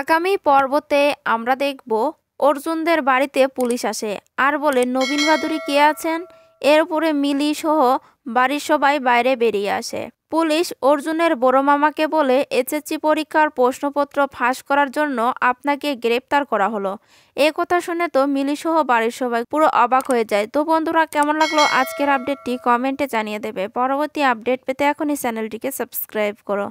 আগামী পর্বতে আমরা দেখব অর্জুনদের বাড়িতে পুলিশ আসে আর বলে নবীন বাহাদুরি কে আছেন এরপরে মিলি সহ বাড়ির সবাই বাইরে বেরিয়ে আসে পুলিশ অর্জুনের বড় মামাকে বলে এসএসসি পরীক্ষার প্রশ্নপত্র ফাঁস করার জন্য আপনাকে গ্রেপ্তার করা হলো এ কথা শুনে তো মিলি সহ বাড়ির সবাই পুরো অবাক হয়ে যায় তো বন্ধুরা কেমন লাগলো আজকের আপডেটটি কমেন্টে জানিয়ে দেবে পরবর্তী আপডেট পেতে এখনই চ্যানেলটিকে সাবস্ক্রাইব করো